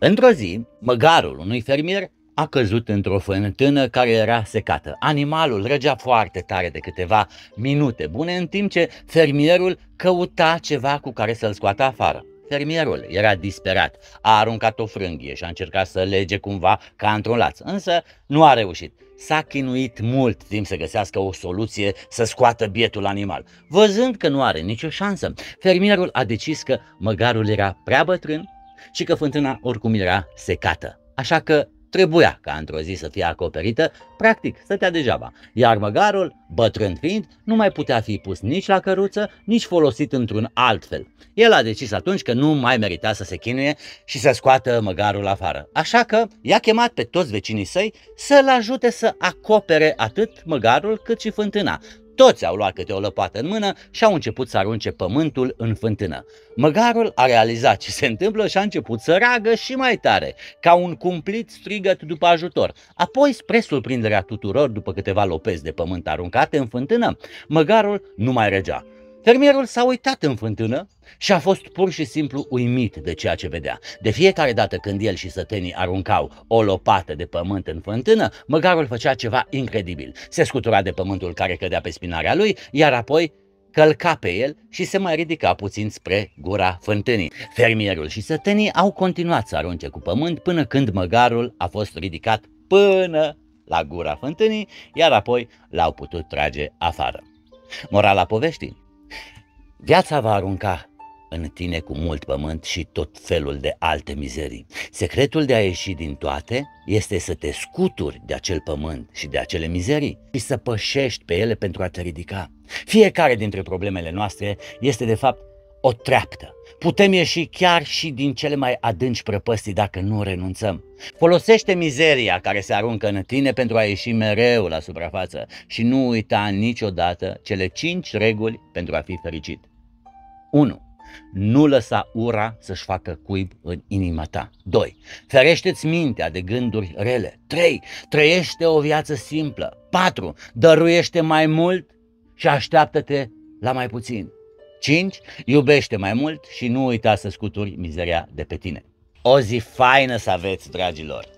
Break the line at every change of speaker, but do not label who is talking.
Într-o zi, măgarul unui fermier a căzut într-o fântână care era secată. Animalul răgea foarte tare de câteva minute bune, în timp ce fermierul căuta ceva cu care să-l scoată afară. Fermierul era disperat, a aruncat o frânghie și a încercat să lege cumva ca într-un laț, însă nu a reușit. S-a chinuit mult timp să găsească o soluție să scoată bietul animal. Văzând că nu are nicio șansă, fermierul a decis că măgarul era prea bătrân și că fântâna oricum era secată. Așa că trebuia ca într-o zi să fie acoperită, practic stătea degeaba, iar măgarul, bătrân fiind, nu mai putea fi pus nici la căruță, nici folosit într-un alt fel. El a decis atunci că nu mai merita să se chinuie și să scoată măgarul afară, așa că i-a chemat pe toți vecinii săi să-l ajute să acopere atât măgarul cât și fântâna, toți au luat câte o lăpată în mână și au început să arunce pământul în fântână. Măgarul a realizat ce se întâmplă și a început să ragă și mai tare, ca un cumplit strigăt după ajutor. Apoi, spre surprinderea tuturor, după câteva lopezi de pământ aruncate în fântână, măgarul nu mai regea. Fermierul s-a uitat în fântână și a fost pur și simplu uimit de ceea ce vedea. De fiecare dată când el și sătenii aruncau o lopată de pământ în fântână, măgarul făcea ceva incredibil. Se scutura de pământul care cădea pe spinarea lui, iar apoi călca pe el și se mai ridica puțin spre gura fântânii. Fermierul și sătenii au continuat să arunce cu pământ până când măgarul a fost ridicat până la gura fântânii, iar apoi l-au putut trage afară. Morala poveștii Viața va arunca în tine cu mult pământ și tot felul de alte mizerii. Secretul de a ieși din toate este să te scuturi de acel pământ și de acele mizerii și să pășești pe ele pentru a te ridica. Fiecare dintre problemele noastre este de fapt o treaptă. Putem ieși chiar și din cele mai adânci prăpăstii dacă nu renunțăm. Folosește mizeria care se aruncă în tine pentru a ieși mereu la suprafață și nu uita niciodată cele cinci reguli pentru a fi fericit. 1. Nu lăsa ura să-și facă cuib în inima ta. 2. Ferește-ți mintea de gânduri rele. 3. Trăiește o viață simplă. 4. Dăruiește mai mult și așteaptă-te la mai puțin. 5. Iubește mai mult și nu uita să scuturi mizeria de pe tine. O zi faină să aveți, dragilor!